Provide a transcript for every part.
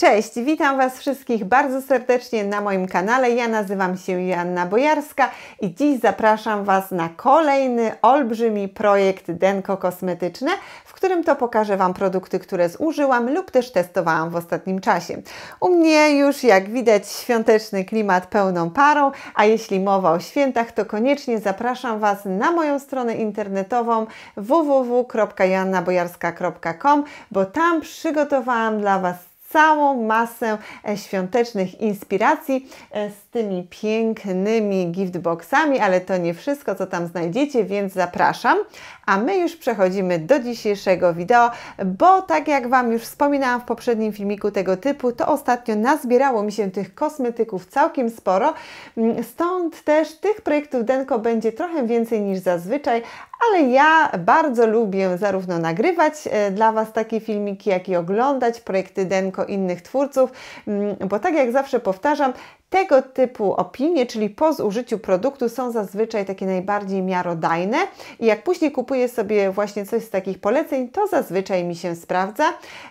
Cześć, witam Was wszystkich bardzo serdecznie na moim kanale. Ja nazywam się Joanna Bojarska i dziś zapraszam Was na kolejny olbrzymi projekt Denko Kosmetyczne, w którym to pokażę Wam produkty, które zużyłam lub też testowałam w ostatnim czasie. U mnie już jak widać świąteczny klimat pełną parą, a jeśli mowa o świętach, to koniecznie zapraszam Was na moją stronę internetową www.joannabojarska.com, bo tam przygotowałam dla Was całą masę e, świątecznych inspiracji e, z tymi pięknymi giftboxami, ale to nie wszystko, co tam znajdziecie, więc zapraszam. A my już przechodzimy do dzisiejszego wideo, bo tak jak Wam już wspominałam w poprzednim filmiku tego typu, to ostatnio nazbierało mi się tych kosmetyków całkiem sporo, mm, stąd też tych projektów Denko będzie trochę więcej niż zazwyczaj, ale ja bardzo lubię zarówno nagrywać e, dla Was takie filmiki, jak i oglądać projekty Denko innych twórców, mm, bo tak jak zawsze powtarzam, tego typu opinie, czyli po zużyciu produktu, są zazwyczaj takie najbardziej miarodajne i jak później kupuję sobie właśnie coś z takich poleceń, to zazwyczaj mi się sprawdza.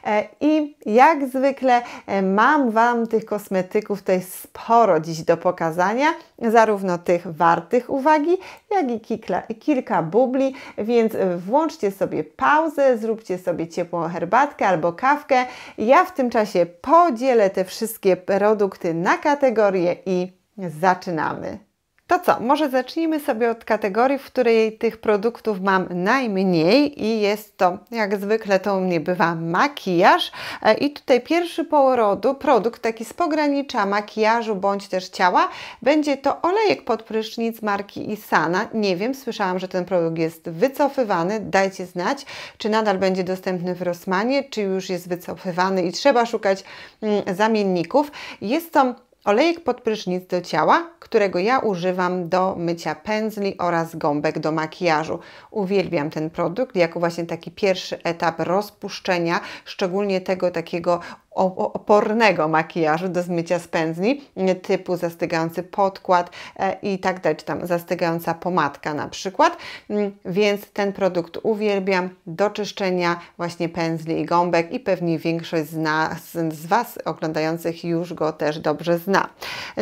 E, I jak zwykle e, mam Wam tych kosmetyków tutaj sporo dziś do pokazania, zarówno tych wartych uwagi, jak i kilka, kilka bubli, więc włączcie sobie pauzę, zróbcie sobie ciepłą herbatkę albo kawkę. Ja w tym czasie podzielę te wszystkie produkty na kategorie i zaczynamy. To co, może zacznijmy sobie od kategorii, w której tych produktów mam najmniej i jest to, jak zwykle to u mnie bywa, makijaż. E, I tutaj pierwszy połodu produkt taki z pogranicza makijażu bądź też ciała, będzie to olejek pod prysznic marki Isana. Nie wiem, słyszałam, że ten produkt jest wycofywany, dajcie znać, czy nadal będzie dostępny w Rosmanie, czy już jest wycofywany i trzeba szukać mm, zamienników. Jest to Olejek pod prysznic do ciała, którego ja używam do mycia pędzli oraz gąbek do makijażu. Uwielbiam ten produkt jako właśnie taki pierwszy etap rozpuszczenia, szczególnie tego takiego opornego makijażu do zmycia spędzli, typu zastygający podkład e, i tak dalej, czy tam zastygająca pomadka na przykład. Mm, więc ten produkt uwielbiam do czyszczenia właśnie pędzli i gąbek i pewnie większość z, nas, z Was oglądających już go też dobrze zna.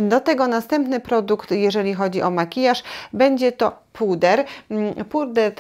Do tego następny produkt, jeżeli chodzi o makijaż, będzie to puder. Mm, puder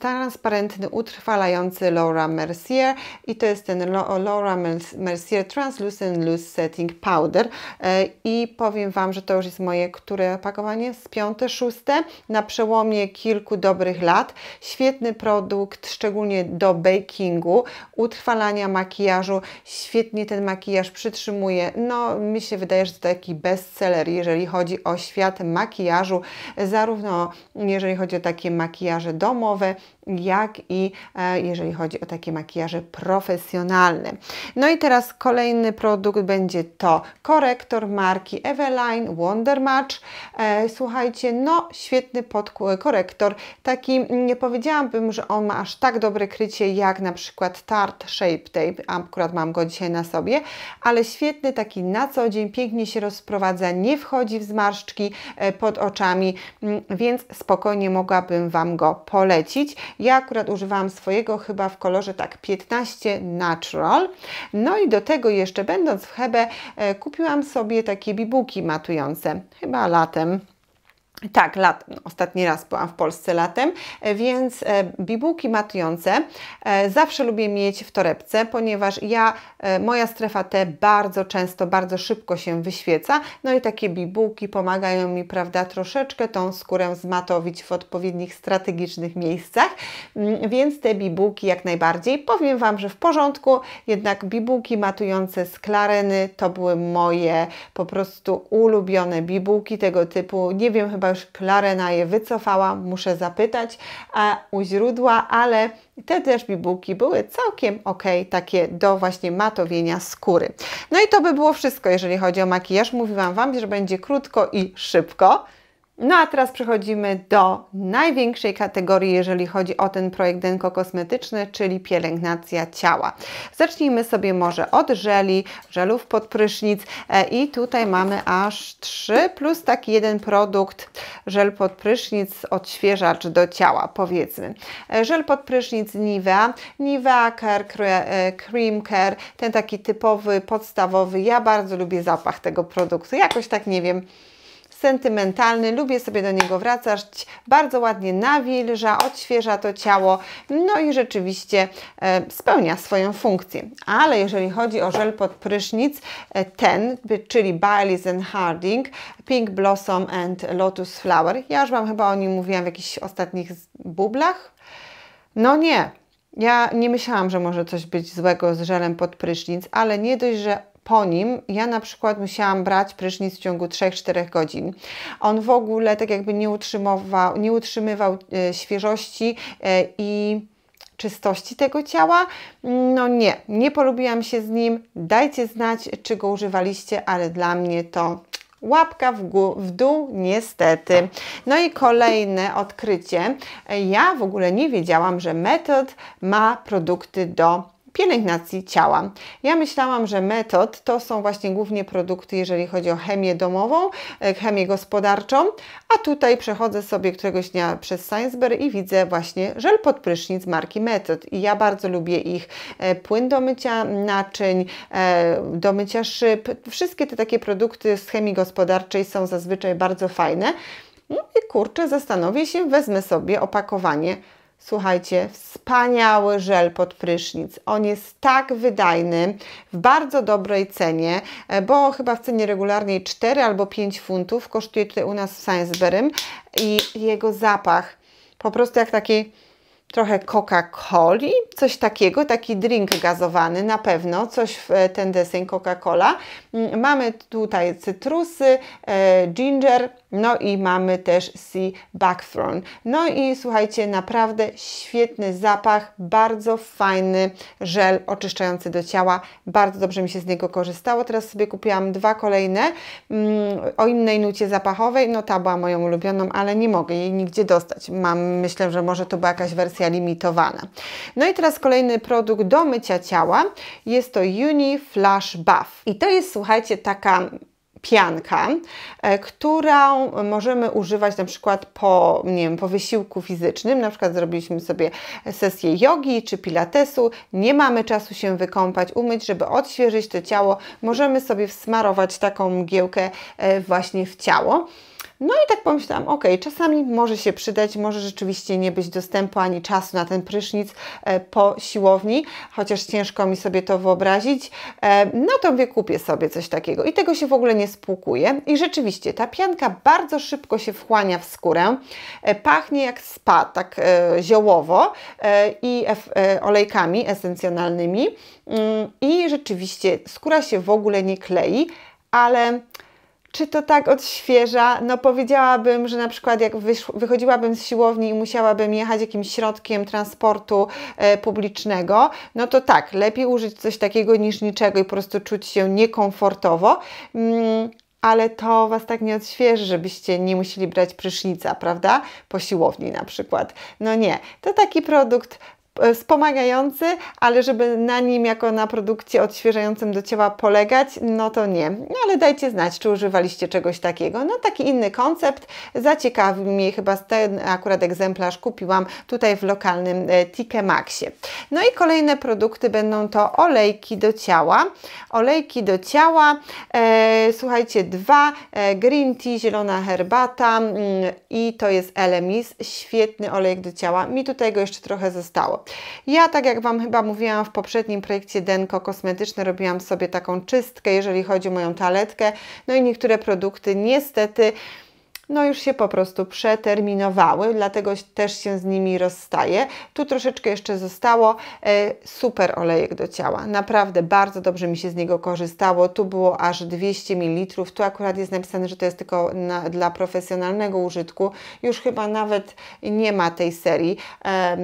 transparentny, utrwalający Laura Mercier i to jest ten Laura Mercier Mercier Translucent Loose Setting Powder e, i powiem Wam, że to już jest moje, które opakowanie? Z piąte, szóste, na przełomie kilku dobrych lat. Świetny produkt, szczególnie do bakingu, utrwalania makijażu. Świetnie ten makijaż przytrzymuje. No, mi się wydaje, że to taki bestseller, jeżeli chodzi o świat makijażu, zarówno jeżeli chodzi o takie makijaże domowe, jak i e, jeżeli chodzi o takie makijaże profesjonalne. No i teraz kolejny produkt będzie to korektor marki Eveline Wonder Match. E, słuchajcie, no świetny e, korektor. Taki mm, nie powiedziałabym, że on ma aż tak dobre krycie jak na przykład Tarte Shape Tape. Akurat mam go dzisiaj na sobie, ale świetny taki na co dzień, pięknie się rozprowadza, nie wchodzi w zmarszczki pod oczami, mm, więc spokojnie mogłabym Wam go polecić. Ja akurat używałam swojego chyba w kolorze tak 15 Natural. No i do tego jeszcze będąc w Hebe kupiłam sobie takie bibułki matujące, chyba latem. Tak, Ostatni raz byłam w Polsce latem, e, więc e, bibułki matujące e, zawsze lubię mieć w torebce, ponieważ ja, moja strefa T bardzo często, bardzo szybko się wyświeca, no i takie bibułki pomagają mi, prawda, troszeczkę tą skórę zmatowić w odpowiednich strategicznych miejscach, mm, więc te bibułki jak najbardziej. Powiem Wam, że w porządku, jednak bibułki matujące z Klareny to były moje po prostu ulubione bibułki tego typu. Nie wiem chyba, już Klarena je wycofała, muszę zapytać a u źródła, ale te też bibułki były całkiem ok, takie do właśnie matowienia skóry. No i to by było wszystko, jeżeli chodzi o makijaż. Mówiłam Wam, że będzie krótko i szybko. No a teraz przechodzimy do największej kategorii, jeżeli chodzi o ten projekt denko-kosmetyczny, czyli pielęgnacja ciała. Zacznijmy sobie może od żeli, żelów pod prysznic e, i tutaj mamy aż trzy plus taki jeden produkt, żel pod prysznic, odświeżacz do ciała powiedzmy. E, żel pod prysznic Nivea, Nivea Care, e, Cream Care, ten taki typowy, podstawowy. Ja bardzo lubię zapach tego produktu, jakoś tak nie wiem, sentymentalny, lubię sobie do niego wracać, bardzo ładnie nawilża, odświeża to ciało, no i rzeczywiście e, spełnia swoją funkcję. Ale jeżeli chodzi o żel pod prysznic, e, ten, czyli Baileys and Harding, Pink Blossom and Lotus Flower, ja już Wam chyba o nim mówiłam w jakichś ostatnich bublach, no nie, ja nie myślałam, że może coś być złego z żelem pod prysznic, ale nie dość, że po nim ja na przykład musiałam brać prysznic w ciągu 3-4 godzin. On w ogóle tak jakby nie utrzymywał, nie utrzymywał e, świeżości e, i czystości tego ciała. No nie, nie polubiłam się z nim. Dajcie znać, czy go używaliście, ale dla mnie to łapka w, w dół, niestety. No i kolejne odkrycie. E, ja w ogóle nie wiedziałam, że metod ma produkty do pielęgnacji ciała. Ja myślałam, że metod to są właśnie głównie produkty, jeżeli chodzi o chemię domową, e, chemię gospodarczą, a tutaj przechodzę sobie któregoś dnia przez Sainsbury i widzę właśnie żel pod prysznic marki Method I ja bardzo lubię ich e, płyn do mycia naczyń, e, do mycia szyb. Wszystkie te takie produkty z chemii gospodarczej są zazwyczaj bardzo fajne. No i kurczę, zastanowię się, wezmę sobie opakowanie Słuchajcie, wspaniały żel pod prysznic. On jest tak wydajny, w bardzo dobrej cenie, e, bo chyba w cenie regularnej 4 albo 5 funtów kosztuje tutaj u nas w Sainsbury'em i jego zapach po prostu jak taki trochę Coca-Coli, coś takiego, taki drink gazowany na pewno, coś w e, ten deseń Coca-Cola. Mm, mamy tutaj cytrusy, e, ginger, no i mamy też sea buckthorn. No i słuchajcie, naprawdę świetny zapach, bardzo fajny żel oczyszczający do ciała. Bardzo dobrze mi się z niego korzystało. Teraz sobie kupiłam dwa kolejne mm, o innej nucie zapachowej. No ta była moją ulubioną, ale nie mogę jej nigdzie dostać. Mam, myślę, że może to była jakaś wersja limitowana. No i teraz kolejny produkt do mycia ciała. Jest to Uni Flash Buff. I to jest, słuchajcie, taka pianka, e, którą możemy używać na przykład po, nie wiem, po wysiłku fizycznym, na przykład zrobiliśmy sobie sesję jogi czy pilatesu, nie mamy czasu się wykąpać, umyć, żeby odświeżyć to ciało, możemy sobie wsmarować taką mgiełkę e, właśnie w ciało. No i tak pomyślałam, ok, czasami może się przydać, może rzeczywiście nie być dostępu ani czasu na ten prysznic e, po siłowni, chociaż ciężko mi sobie to wyobrazić, e, no to mówię, kupię sobie coś takiego. I tego się w ogóle nie spłukuje. I rzeczywiście, ta pianka bardzo szybko się wchłania w skórę, e, pachnie jak spa, tak ziołowo i olejkami esencjonalnymi mm, i rzeczywiście skóra się w ogóle nie klei, ale czy to tak odświeża? No powiedziałabym, że na przykład jak wychodziłabym z siłowni i musiałabym jechać jakimś środkiem transportu e, publicznego, no to tak, lepiej użyć coś takiego niż niczego i po prostu czuć się niekomfortowo. Mm, ale to Was tak nie odświeży, żebyście nie musieli brać prysznica, prawda? Po siłowni na przykład. No nie, to taki produkt E, wspomagający, ale żeby na nim jako na produkcie odświeżającym do ciała polegać, no to nie. No ale dajcie znać, czy używaliście czegoś takiego. No taki inny koncept, zaciekawi mnie chyba ten akurat egzemplarz kupiłam tutaj w lokalnym e, Tike Maxie. No i kolejne produkty będą to olejki do ciała. Olejki do ciała, e, słuchajcie, dwa, e, green tea, zielona herbata mm, i to jest Elemis, świetny olejek do ciała. Mi tutaj go jeszcze trochę zostało. Ja, tak jak Wam chyba mówiłam w poprzednim projekcie Denko Kosmetyczne, robiłam sobie taką czystkę, jeżeli chodzi o moją taletkę. No i niektóre produkty niestety no już się po prostu przeterminowały, dlatego też się z nimi rozstaje. Tu troszeczkę jeszcze zostało e, super olejek do ciała. Naprawdę bardzo dobrze mi się z niego korzystało. Tu było aż 200 ml. Tu akurat jest napisane, że to jest tylko na, dla profesjonalnego użytku. Już chyba nawet nie ma tej serii e,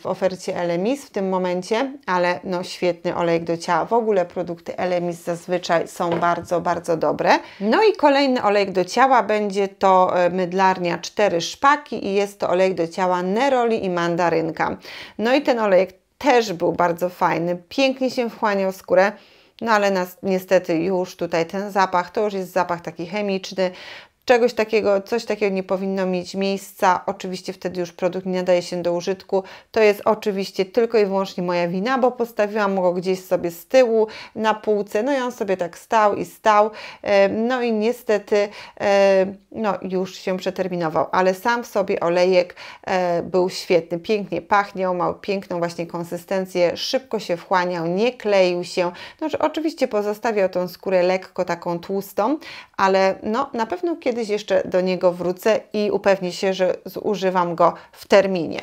w ofercie Elemis w tym momencie, ale no świetny olejek do ciała. W ogóle produkty Elemis zazwyczaj są bardzo, bardzo dobre. No i kolejny olejek do ciała będzie to mydlarnia 4 szpaki i jest to olej do ciała neroli i mandarynka. No i ten olejek też był bardzo fajny, pięknie się wchłaniał skórę. No ale nas, niestety już tutaj ten zapach, to już jest zapach taki chemiczny, Czegoś takiego, coś takiego nie powinno mieć miejsca. Oczywiście wtedy już produkt nie nadaje się do użytku. To jest oczywiście tylko i wyłącznie moja wina, bo postawiłam go gdzieś sobie z tyłu na półce, no i on sobie tak stał i stał. No i niestety no, już się przeterminował, ale sam w sobie olejek był świetny. Pięknie pachniał, miał piękną właśnie konsystencję, szybko się wchłaniał, nie kleił się. No, oczywiście pozostawiał tą skórę lekko taką tłustą, ale no, na pewno kiedy Kiedyś jeszcze do niego wrócę i upewnię się, że zużywam go w terminie.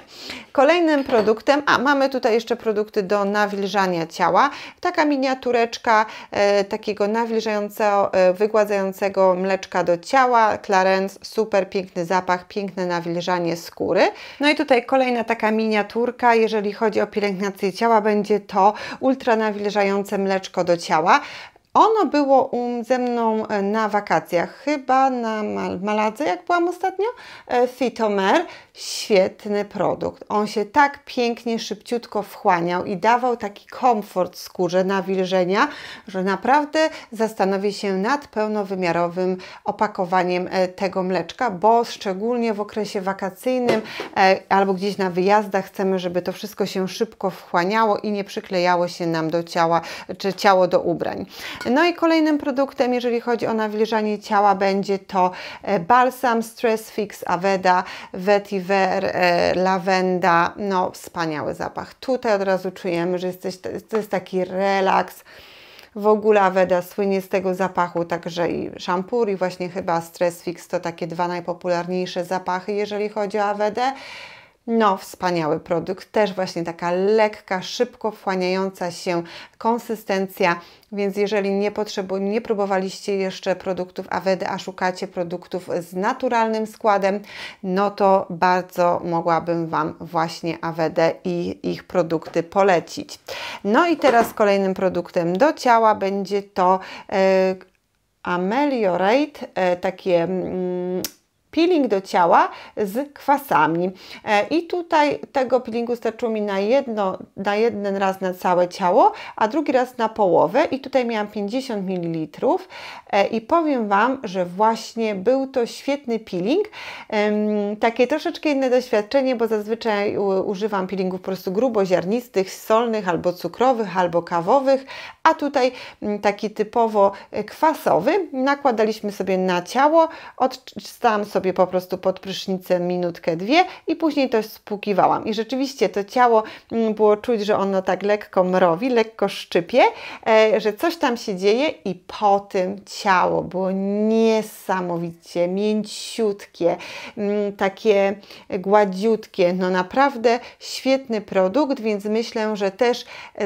Kolejnym produktem, a mamy tutaj jeszcze produkty do nawilżania ciała. Taka miniatureczka e, takiego nawilżającego, e, wygładzającego mleczka do ciała. Clarence, super piękny zapach, piękne nawilżanie skóry. No i tutaj kolejna taka miniaturka, jeżeli chodzi o pielęgnację ciała, będzie to ultra nawilżające mleczko do ciała. Ono było um, ze mną e, na wakacjach, chyba na Mal Maladze, jak byłam ostatnio. E, Fitomer, świetny produkt. On się tak pięknie, szybciutko wchłaniał i dawał taki komfort skórze, nawilżenia, że naprawdę zastanowię się nad pełnowymiarowym opakowaniem e, tego mleczka, bo szczególnie w okresie wakacyjnym albo gdzieś na wyjazdach chcemy, żeby to wszystko się szybko wchłaniało i nie przyklejało się nam do ciała czy ciało do ubrań. Tak. No i kolejnym produktem, jeżeli chodzi o nawilżanie ciała, będzie to e, balsam Stress Fix Aveda Vetiver e, Lavenda. No, wspaniały zapach. Tutaj od razu czujemy, że jesteś, to jest taki relaks. W ogóle Aveda słynie z tego zapachu, także i szampur i właśnie chyba Stress Fix to takie dwa najpopularniejsze zapachy, jeżeli chodzi o Avedę. No, wspaniały produkt, też właśnie taka lekka, szybko wchłaniająca się konsystencja, więc jeżeli nie, potrzebu- nie próbowaliście jeszcze produktów Avedy, a szukacie produktów z naturalnym składem, no to bardzo mogłabym Wam właśnie Avedę i ich produkty polecić. No i teraz kolejnym produktem do ciała będzie to yy, e, Ameliorate, e, takie mm, peeling do ciała z kwasami. E, I tutaj tego peelingu starczyło mi na, jedno, na jeden raz na całe ciało, a drugi raz na połowę i tutaj miałam 50 ml e, i powiem Wam, że właśnie był to świetny peeling. Takie troszeczkę inne doświadczenie, bo zazwyczaj używam peelingów po prostu gruboziarnistych, solnych albo cukrowych, albo kawowych, a tutaj mm, taki typowo e, kwasowy. Nakładaliśmy sobie na ciało, odstałam sobie sobie po prostu pod prysznicem minutkę, dwie i później to spłukiwałam. I rzeczywiście to ciało mm, było czuć, że ono tak lekko mrowi, lekko szczypie, e, że coś tam się dzieje i po tym ciało było niesamowicie mięciutkie, mm, takie gładziutkie, no naprawdę świetny produkt, więc myślę, że też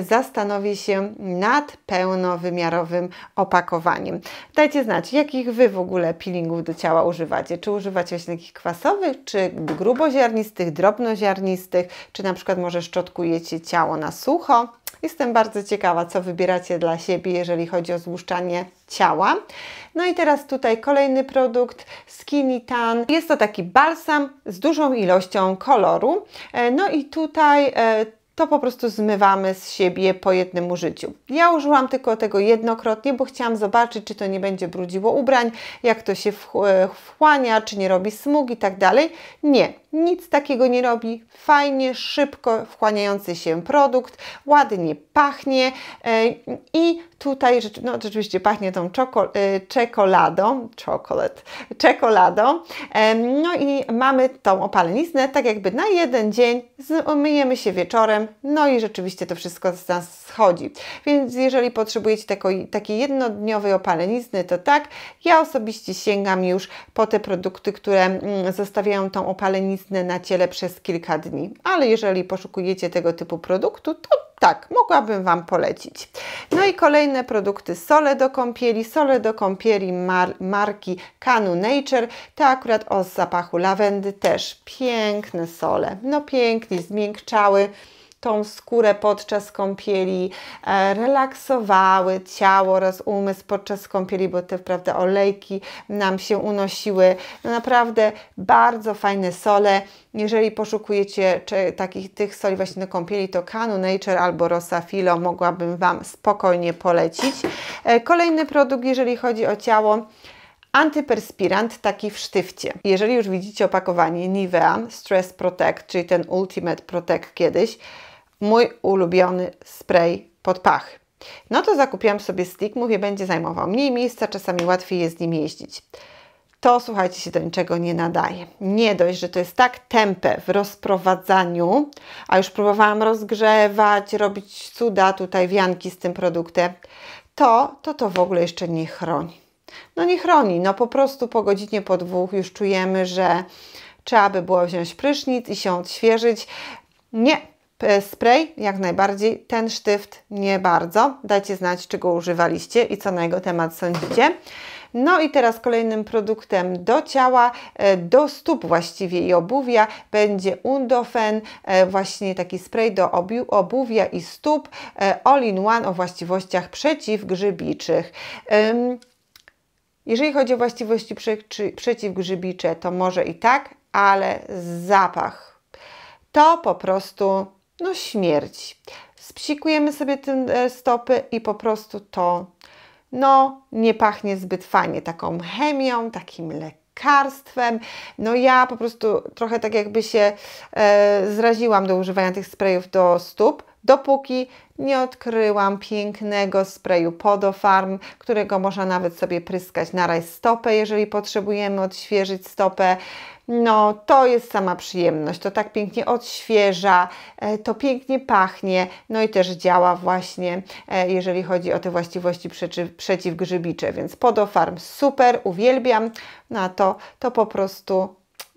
zastanowię się nad pełnowymiarowym opakowaniem. Dajcie znać, jakich Wy w ogóle peelingów do ciała używacie. Czy używacie używać jaśnikich kwasowych, czy gruboziarnistych, drobnoziarnistych, czy na przykład może szczotkujecie ciało na sucho. Jestem bardzo ciekawa, co wybieracie dla siebie, jeżeli chodzi o złuszczanie ciała. No i teraz tutaj kolejny produkt, Skinny Tan. Jest to taki balsam z dużą ilością koloru. E, no i tutaj e, to po prostu zmywamy z siebie po jednym użyciu. Ja użyłam tylko tego jednokrotnie, bo chciałam zobaczyć, czy to nie będzie brudziło ubrań, jak to się e, wchłania, czy nie robi smug i tak dalej. Nie, nic takiego nie robi. Fajnie, szybko wchłaniający się produkt, ładnie pachnie e, i tutaj no, rzeczywiście pachnie tą e, czekoladą, czekolad, czekoladą. E, no i mamy tą opaleniznę, tak jakby na jeden dzień, zmyjemy się wieczorem, no i rzeczywiście to wszystko z nas schodzi. Więc jeżeli potrzebujecie takiej jednodniowej opalenizny, to tak. Ja osobiście sięgam już po te produkty, które mm, zostawiają tą opaleniznę na ciele przez kilka dni. Ale jeżeli poszukujecie tego typu produktu, to tak, mogłabym Wam polecić. No i kolejne produkty sole do kąpieli. Sole do kąpieli mar marki Canu Nature. Te akurat o zapachu lawendy też. Piękne sole. No pięknie, zmiękczały tą skórę podczas kąpieli, e, relaksowały ciało oraz umysł podczas kąpieli, bo te prawda, olejki nam się unosiły. No naprawdę bardzo fajne sole. Jeżeli poszukujecie takich tych soli właśnie do kąpieli, to Canu Nature albo Filo mogłabym Wam spokojnie polecić. E, kolejny produkt, jeżeli chodzi o ciało, antyperspirant taki w sztyfcie. Jeżeli już widzicie opakowanie Nivea Stress Protect, czyli ten Ultimate Protect kiedyś, mój ulubiony spray pod pachy. No to zakupiłam sobie stick, mówię, będzie zajmował mniej miejsca, czasami łatwiej jest nim jeździć. To słuchajcie, się do niczego nie nadaje. Nie dość, że to jest tak tempe w rozprowadzaniu, a już próbowałam rozgrzewać, robić cuda tutaj wianki z tym produktem, to to, to w ogóle jeszcze nie chroni. No nie chroni, no po prostu po godzinie, po dwóch już czujemy, że trzeba by było wziąć prysznic i się odświeżyć. Nie, E, spray jak najbardziej, ten sztyft nie bardzo. Dajcie znać, czego używaliście i co na jego temat sądzicie. No i teraz kolejnym produktem do ciała, e, do stóp właściwie i obuwia będzie Undofen, e, właśnie taki spray do obu obuwia i stóp all-in-one o właściwościach przeciwgrzybiczych. Jeżeli chodzi o właściwości przeciwgrzybicze, to może i tak, ale zapach to po prostu no śmierć. Spsikujemy sobie te stopy i po prostu to, no nie pachnie zbyt fajnie taką chemią, takim lekarstwem. No ja po prostu trochę tak jakby się e, zraziłam do używania tych sprayów do stóp, dopóki nie odkryłam pięknego sprayu Podofarm, którego można nawet sobie pryskać na stopę, jeżeli potrzebujemy odświeżyć stopę. No, to jest sama przyjemność. To tak pięknie odświeża, e, to pięknie pachnie, no i też działa właśnie, e, jeżeli chodzi o te właściwości przeciwgrzybicze. Więc Podofarm super, uwielbiam. No to, to po prostu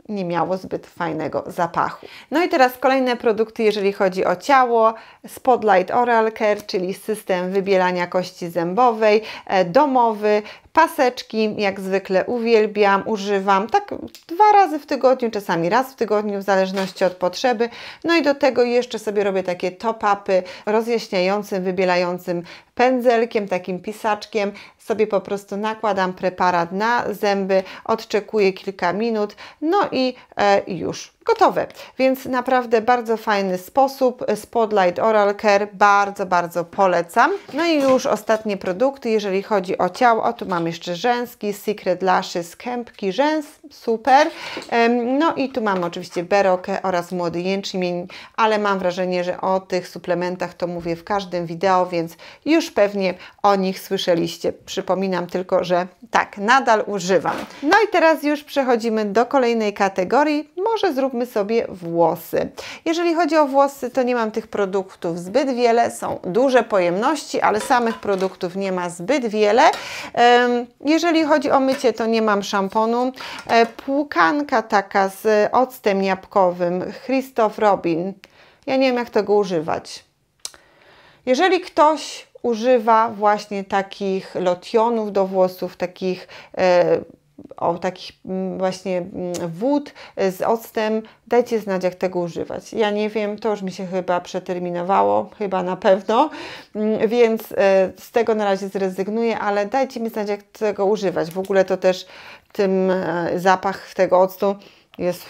nie miało zbyt fajnego zapachu. No i teraz kolejne produkty, jeżeli chodzi o ciało. Spotlight Oral Care, czyli system wybielania kości zębowej, e, domowy, Paseczki jak zwykle uwielbiam, używam tak dwa razy w tygodniu, czasami raz w tygodniu, w zależności od potrzeby. No i do tego jeszcze sobie robię takie top-upy rozjaśniającym, wybielającym pędzelkiem, takim pisaczkiem. Sobie po prostu nakładam preparat na zęby, odczekuję kilka minut, no i e, już gotowe. Więc naprawdę bardzo fajny sposób. Spotlight Oral Care bardzo, bardzo polecam. No i już ostatnie produkty, jeżeli chodzi o ciało. O, tu mam jeszcze rzęski, Secret Lashes, kępki rzęs, super. No i tu mam oczywiście berokę oraz młody jęczmień, ale mam wrażenie, że o tych suplementach to mówię w każdym wideo, więc już pewnie o nich słyszeliście. Przypominam tylko, że tak, nadal używam. No i teraz już przechodzimy do kolejnej kategorii. Może zróbmy omówmy sobie włosy. Jeżeli chodzi o włosy, to nie mam tych produktów zbyt wiele, są duże pojemności, ale samych produktów nie ma zbyt wiele. Jeżeli chodzi o mycie, to nie mam szamponu. E, płukanka taka z octem jabłkowym, Christoph Robin. Ja nie wiem, jak tego używać. Jeżeli ktoś używa właśnie takich lotionów do włosów, takich e, o takich mm, właśnie mm, wód y, z octem, dajcie znać, jak tego używać. Ja nie wiem, to już mi się chyba przeterminowało, chyba na pewno, mm, więc y, z tego na razie zrezygnuję, ale dajcie mi znać, jak tego używać. W ogóle to też tym y, zapach tego octu jest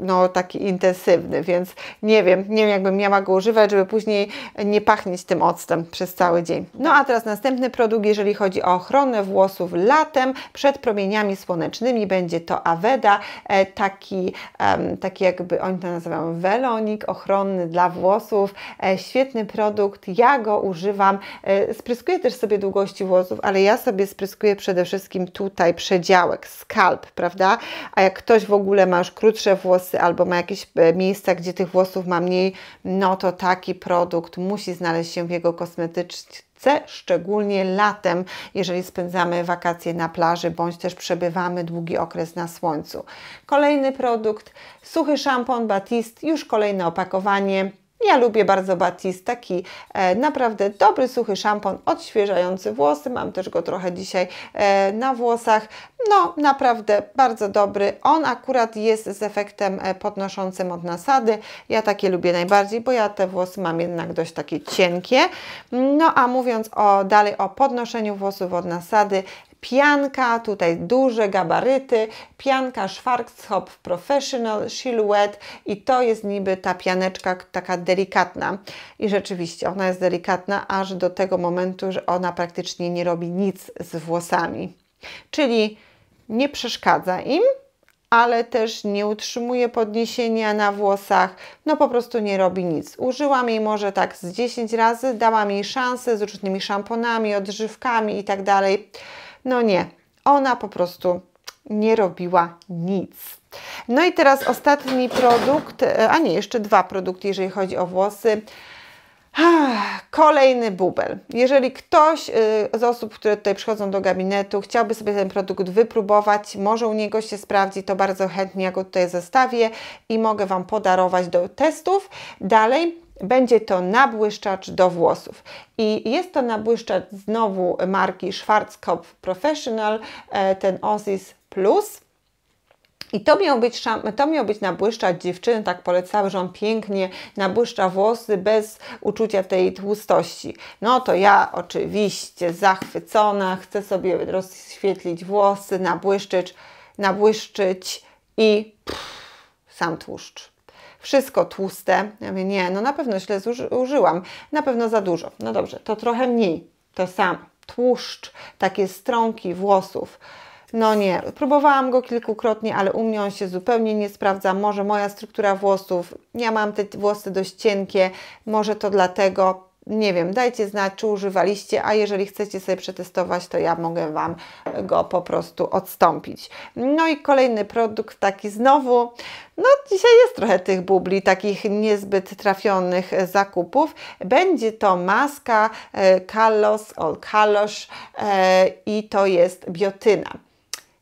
no, taki intensywny, więc nie wiem, nie wiem jakbym miała go używać, żeby później nie pachnieć tym octem przez cały dzień. No a teraz następny produkt, jeżeli chodzi o ochronę włosów latem przed promieniami słonecznymi, będzie to Aveda, e, taki, taki jakby oni to nazywają welonik ochronny dla włosów, e, świetny produkt, ja go używam, e, spryskuję też sobie długości włosów, ale ja sobie spryskuję przede wszystkim tutaj przedziałek, skalp, prawda, a jak ktoś w ogóle ma już krótsze włosy, włosy albo ma jakieś e, miejsca, gdzie tych włosów ma mniej, no to taki produkt musi znaleźć się w jego kosmetyczce szczególnie latem, jeżeli spędzamy wakacje na plaży bądź też przebywamy długi okres na słońcu. Kolejny produkt, suchy szampon Batiste, już kolejne opakowanie. Ja lubię bardzo Batiste, taki e, naprawdę dobry, suchy szampon odświeżający włosy. Mam też go trochę dzisiaj e, na włosach. No, naprawdę bardzo dobry. On akurat jest z efektem e, podnoszącym od nasady. Ja takie lubię najbardziej, bo ja te włosy mam jednak dość takie cienkie. No, a mówiąc o, dalej o podnoszeniu włosów od nasady, pianka, tutaj duże gabaryty, pianka Schwarzkopf Professional Silhouette i to jest niby ta pianeczka taka delikatna i rzeczywiście ona jest delikatna aż do tego momentu, że ona praktycznie nie robi nic z włosami, czyli nie przeszkadza im, ale też nie utrzymuje podniesienia na włosach, no po prostu nie robi nic. Użyłam jej może tak z 10 razy, dałam jej szansę z różnymi szamponami, odżywkami i tak dalej. No nie, ona po prostu nie robiła nic. No i teraz ostatni produkt, e, a nie, jeszcze dwa produkty, jeżeli chodzi o włosy. Ah, kolejny bubel. Jeżeli ktoś y, z osób, które tutaj przychodzą do gabinetu, chciałby sobie ten produkt wypróbować, może u niego się sprawdzi, to bardzo chętnie ja go tutaj zestawię i mogę Wam podarować do testów. Dalej będzie to nabłyszczacz do włosów. I jest to nabłyszczacz znowu marki Schwarzkopf Professional, e, ten Osis Plus. I to miał być, to miał być nabłyszczać dziewczyny, tak polecały, że on pięknie nabłyszcza włosy bez uczucia tej tłustości. No to ja oczywiście zachwycona, chcę sobie rozświetlić włosy, nabłyszczyć, nabłyszczyć i pff, sam tłuszcz wszystko tłuste. Ja mówię, nie, no na pewno źle zużyłam, na pewno za dużo. No dobrze, to trochę mniej, to samo. Tłuszcz, takie strąki włosów. No nie, próbowałam go kilkukrotnie, ale u mnie on się zupełnie nie sprawdza. Może moja struktura włosów, ja mam te włosy dość cienkie, może to dlatego nie wiem, dajcie znać, czy używaliście, a jeżeli chcecie sobie przetestować, to ja mogę Wam go po prostu odstąpić. No i kolejny produkt, taki znowu, no dzisiaj jest trochę tych bubli, takich niezbyt trafionych zakupów. Będzie to maska e, Kalos, Ol Kalosz e, i to jest biotyna.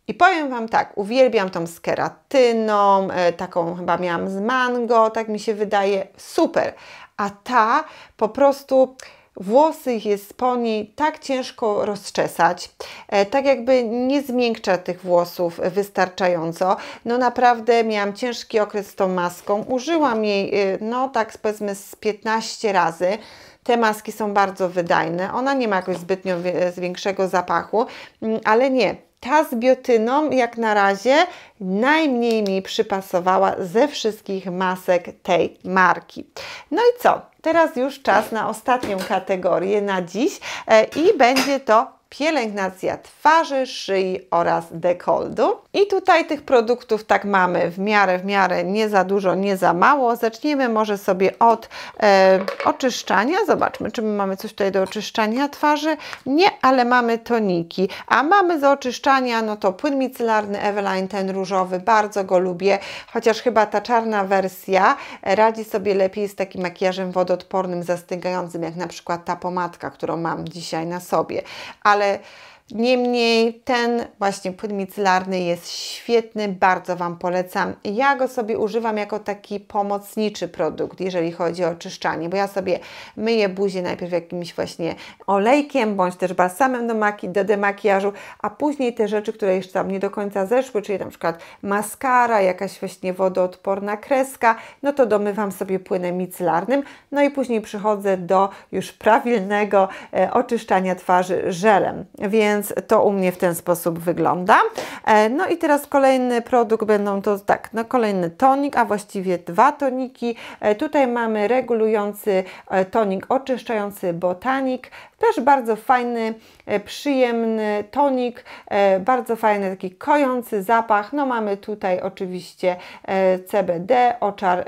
I powiem Wam tak, uwielbiam tą z keratyną, e, taką chyba miałam z mango, tak mi się wydaje, super a ta po prostu włosy jest po niej tak ciężko rozczesać, e, tak jakby nie zmiękcza tych włosów wystarczająco. No naprawdę miałam ciężki okres z tą maską, użyłam jej e, no tak powiedzmy z 15 razy. Te maski są bardzo wydajne, ona nie ma jakoś zbytnio większego zapachu, mm, ale nie, ta z biotyną jak na razie najmniej mi przypasowała ze wszystkich masek tej marki. No i co? Teraz już czas na ostatnią kategorię na dziś e, i będzie to pielęgnacja twarzy, szyi oraz dekoldu. I tutaj tych produktów tak mamy w miarę, w miarę, nie za dużo, nie za mało. Zaczniemy może sobie od e, oczyszczania. Zobaczmy, czy my mamy coś tutaj do oczyszczania twarzy. Nie, ale mamy toniki. A mamy do oczyszczania, no to płyn micelarny Eveline, ten różowy, bardzo go lubię, chociaż chyba ta czarna wersja radzi sobie lepiej z takim makijażem wodoodpornym, zastygającym, jak na przykład ta pomadka, którą mam dzisiaj na sobie. Ale ale Niemniej ten właśnie płyn micelarny jest świetny, bardzo Wam polecam. Ja go sobie używam jako taki pomocniczy produkt, jeżeli chodzi o oczyszczanie, bo ja sobie myję buzię najpierw jakimś właśnie olejkiem, bądź też balsamem do, maki do demakijażu, a później te rzeczy, które jeszcze tam nie do końca zeszły, czyli na przykład maskara, jakaś właśnie wodoodporna kreska, no to domywam sobie płynem micelarnym, no i później przychodzę do już prawilnego e, oczyszczania twarzy żelem. Więc więc to u mnie w ten sposób wygląda. E, no i teraz kolejny produkt będą to tak, no kolejny tonik, a właściwie dwa toniki. E, tutaj mamy regulujący e, tonik oczyszczający botanik też bardzo fajny, e, przyjemny tonik, e, bardzo fajny taki kojący zapach. No mamy tutaj oczywiście e, CBD, oczar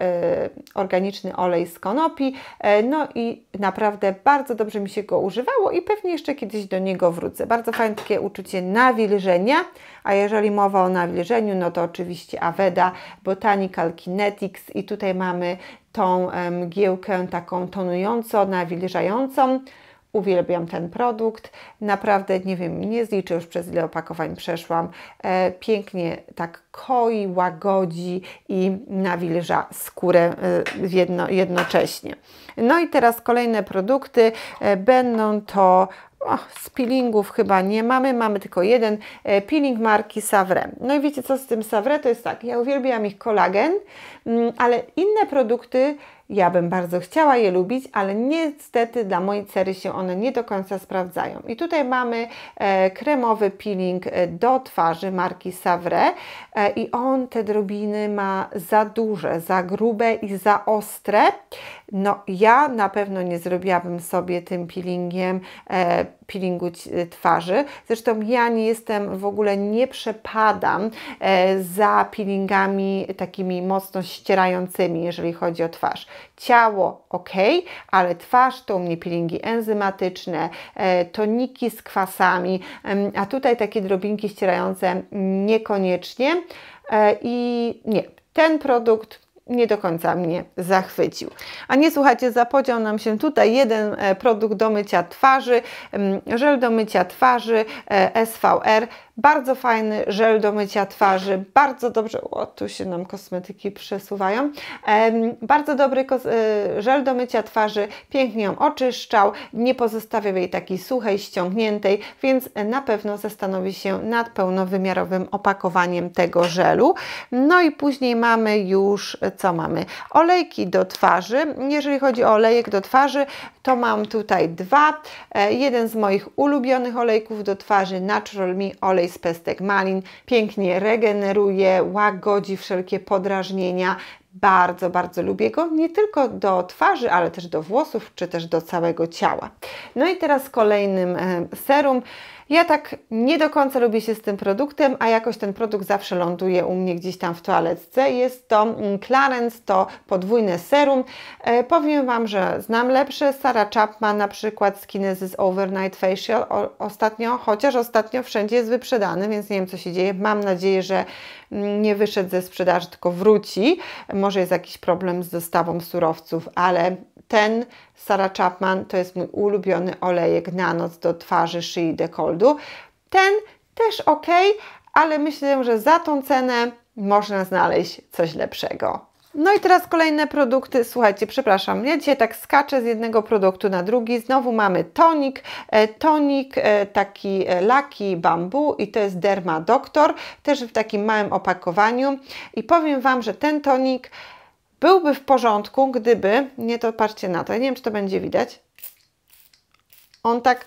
organiczny olej z konopi. No i naprawdę bardzo dobrze mi się go używało i pewnie jeszcze kiedyś do niego wrócę. Bardzo fajne takie uczucie nawilżenia, a jeżeli mowa o nawilżeniu, no to oczywiście Aveda Botanical Kinetics i tutaj mamy tą mgiełkę taką tonująco, nawilżającą. Uwielbiam ten produkt. Naprawdę, nie wiem, nie zliczę już przez ile opakowań przeszłam. E, pięknie tak koi, łagodzi i nawilża skórę e, jedno, jednocześnie. No i teraz kolejne produkty. E, będą to z peelingów chyba nie mamy, mamy tylko jeden peeling marki Savre. No i wiecie co z tym Savre? To jest tak, ja uwielbiam ich kolagen, Mm, ale inne produkty ja bym bardzo chciała je lubić, ale niestety dla mojej cery się one nie do końca sprawdzają. I tutaj mamy e, kremowy peeling e, do twarzy marki Savre e, i on te drobiny ma za duże, za grube i za ostre. No ja na pewno nie zrobiłabym sobie tym peelingiem e, peelingu e, twarzy. Zresztą ja nie jestem, w ogóle nie przepadam e, za peelingami takimi mocno ścierającymi, jeżeli chodzi o twarz. Ciało ok, ale twarz to u mnie peelingi enzymatyczne, e, toniki z kwasami, a tutaj takie drobinki ścierające niekoniecznie. E, I nie, ten produkt nie do końca mnie zachwycił. A nie słuchajcie, zapodział nam się tutaj jeden e, produkt do mycia twarzy, żel do mycia twarzy SVR bardzo fajny żel do mycia twarzy, bardzo dobrze, o tu się nam kosmetyki przesuwają, bardzo dobry e, żel do mycia twarzy, pięknie ją oczyszczał, nie pozostawiał jej takiej suchej, ściągniętej, więc na pewno zastanowi się nad pełnowymiarowym opakowaniem tego żelu. No i później mamy już, co mamy? Olejki do twarzy. Jeżeli chodzi o olejek do twarzy, to mam tutaj dwa. E, jeden z moich ulubionych olejków do twarzy, Natural Me olej z pestek malin. Pięknie regeneruje, łagodzi wszelkie podrażnienia, bardzo, bardzo lubię go, nie tylko do twarzy, ale też do włosów, czy też do całego ciała. No i teraz kolejnym e, serum. Ja tak nie do końca lubię się z tym produktem, a jakoś ten produkt zawsze ląduje u mnie gdzieś tam w toaletce. Jest to mm, Clarence, to podwójne serum. E, powiem Wam, że znam lepsze. Sara Chapman na przykład z Kinesis Overnight Facial o, ostatnio, chociaż ostatnio wszędzie jest wyprzedany, więc nie wiem co się dzieje. Mam nadzieję, że mm, nie wyszedł ze sprzedaży, tylko wróci. Może jest jakiś problem z dostawą surowców, ale ten Sarah Chapman to jest mój ulubiony olejek na noc do twarzy, szyi, dekoldu. Ten też ok, ale myślę, że za tą cenę można znaleźć coś lepszego. No i teraz kolejne produkty. Słuchajcie, przepraszam, ja dzisiaj tak skaczę z jednego produktu na drugi. Znowu mamy tonik, e, tonik e, taki e, laki bambu i to jest Derma Doctor, też w takim małym opakowaniu. I powiem Wam, że ten tonik byłby w porządku, gdyby, nie to patrzcie na to, ja nie wiem, czy to będzie widać, on tak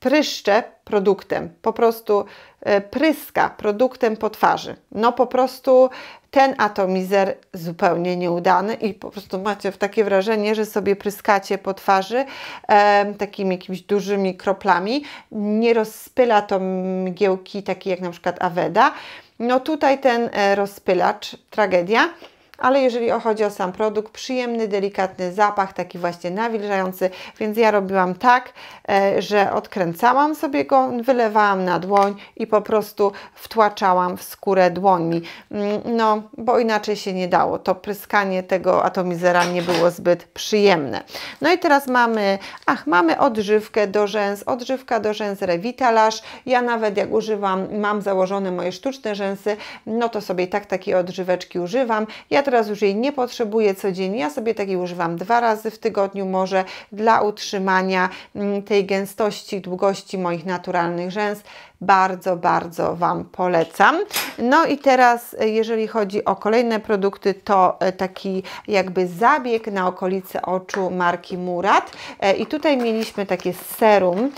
pryszcze produktem, po prostu e, pryska produktem po twarzy. No po prostu ten atomizer zupełnie nieudany i po prostu macie takie wrażenie, że sobie pryskacie po twarzy e, takimi jakimiś dużymi kroplami. Nie rozpyla to mgiełki takie jak na przykład Aveda. No tutaj ten e, rozpylacz, tragedia ale jeżeli chodzi o sam produkt, przyjemny, delikatny zapach, taki właśnie nawilżający, więc ja robiłam tak, e, że odkręcałam sobie go, wylewałam na dłoń i po prostu wtłaczałam w skórę dłońmi, mm, no bo inaczej się nie dało, to pryskanie tego atomizera nie było zbyt przyjemne. No i teraz mamy, ach, mamy odżywkę do rzęs, odżywka do rzęs Revitalash, ja nawet jak używam, mam założone moje sztuczne rzęsy, no to sobie tak takie odżyweczki używam, ja teraz już jej nie potrzebuję codziennie, ja sobie takiej używam dwa razy w tygodniu może dla utrzymania mm, tej gęstości, długości moich naturalnych rzęs. Bardzo, bardzo Wam polecam. No i teraz, e, jeżeli chodzi o kolejne produkty, to e, taki jakby zabieg na okolice oczu marki Murat. E, I tutaj mieliśmy takie serum,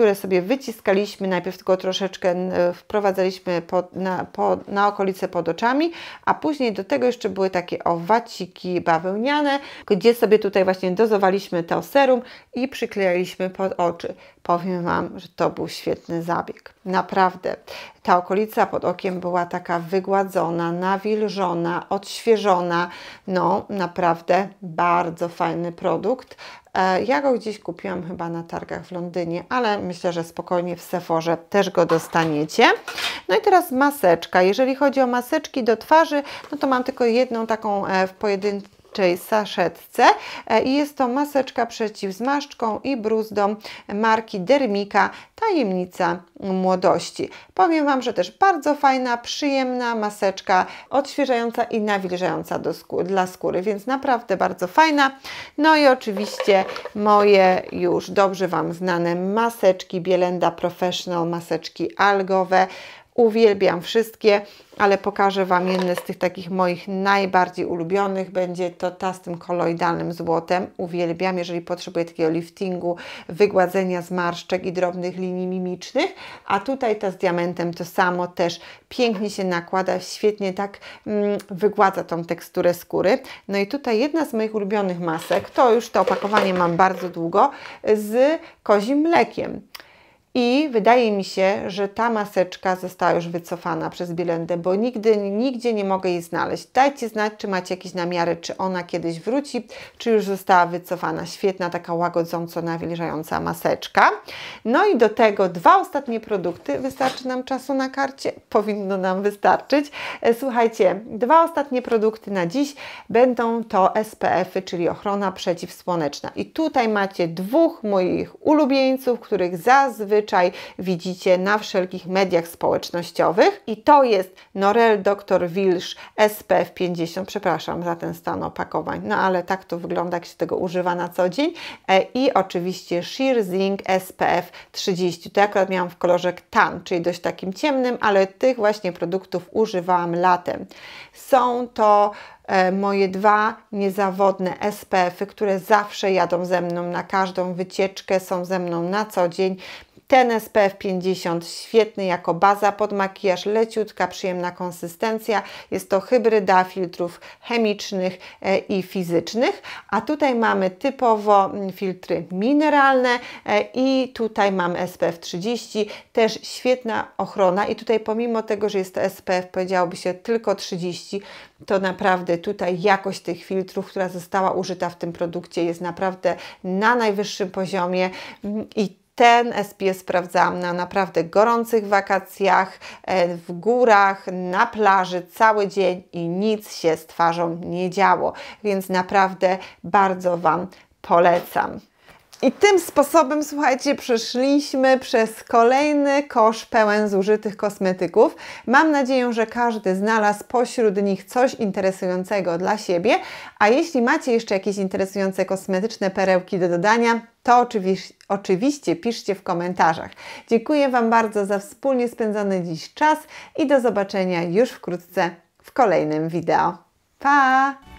które sobie wyciskaliśmy, najpierw tylko troszeczkę wprowadzaliśmy pod, na, na okolice pod oczami, a później do tego jeszcze były takie owaciki bawełniane, gdzie sobie tutaj właśnie dozowaliśmy to serum i przyklejaliśmy pod oczy powiem Wam, że to był świetny zabieg. Naprawdę, ta okolica pod okiem była taka wygładzona, nawilżona, odświeżona. No, naprawdę bardzo fajny produkt. E, ja go gdzieś kupiłam chyba na targach w Londynie, ale myślę, że spokojnie w Seforze też go dostaniecie. No i teraz maseczka. Jeżeli chodzi o maseczki do twarzy, no to mam tylko jedną taką e, w pojedynczym czyli saszetce e, i jest to maseczka przeciwzmarszczką i bruzdą marki Dermika Tajemnica Młodości. Powiem Wam, że też bardzo fajna, przyjemna maseczka odświeżająca i nawilżająca do dla skóry, więc naprawdę bardzo fajna. No i oczywiście moje już dobrze Wam znane maseczki Bielenda Professional, maseczki algowe, Uwielbiam wszystkie, ale pokażę Wam jedne z tych takich moich najbardziej ulubionych. Będzie to ta z tym koloidalnym złotem. Uwielbiam, jeżeli potrzebuję takiego liftingu, wygładzenia zmarszczek i drobnych linii mimicznych. A tutaj ta z diamentem to samo też pięknie się nakłada, świetnie tak mm, wygładza tą teksturę skóry. No i tutaj jedna z moich ulubionych masek, to już to opakowanie mam bardzo długo, z kozim mlekiem. I wydaje mi się, że ta maseczka została już wycofana przez Bielendę, bo nigdy, nigdzie nie mogę jej znaleźć. Dajcie znać, czy macie jakieś namiary, czy ona kiedyś wróci, czy już została wycofana. Świetna, taka łagodząco nawilżająca maseczka. No i do tego dwa ostatnie produkty. Wystarczy nam czasu na karcie? Powinno nam wystarczyć. E, słuchajcie, dwa ostatnie produkty na dziś będą to SPF-y, czyli ochrona przeciwsłoneczna. I tutaj macie dwóch moich ulubieńców, których zazwyczaj zazwyczaj widzicie na wszelkich mediach społecznościowych i to jest Norel Dr. Wilsch SPF 50, przepraszam za ten stan opakowań, no ale tak to wygląda, jak się tego używa na co dzień e, i oczywiście Sheer Zinc SPF 30, to akurat miałam w kolorze tan, czyli dość takim ciemnym, ale tych właśnie produktów używałam latem. Są to e, moje dwa niezawodne SPF-y, które zawsze jadą ze mną na każdą wycieczkę, są ze mną na co dzień. Ten SPF 50 świetny jako baza pod makijaż, leciutka, przyjemna konsystencja. Jest to hybryda filtrów chemicznych e, i fizycznych. A tutaj mamy typowo mm, filtry mineralne e, i tutaj mamy SPF 30, też świetna ochrona. I tutaj pomimo tego, że jest to SPF, powiedziałoby się tylko 30, to naprawdę tutaj jakość tych filtrów, która została użyta w tym produkcie jest naprawdę na najwyższym poziomie mm, i ten SPF sprawdzałam na naprawdę gorących wakacjach, e, w górach, na plaży cały dzień i nic się z twarzą nie działo, więc naprawdę bardzo Wam polecam. I tym sposobem, słuchajcie, przeszliśmy przez kolejny kosz pełen zużytych kosmetyków. Mam nadzieję, że każdy znalazł pośród nich coś interesującego dla siebie. A jeśli macie jeszcze jakieś interesujące kosmetyczne perełki do dodania, to oczywiście, oczywiście piszcie w komentarzach. Dziękuję Wam bardzo za wspólnie spędzony dziś czas i do zobaczenia już wkrótce w kolejnym wideo. Pa!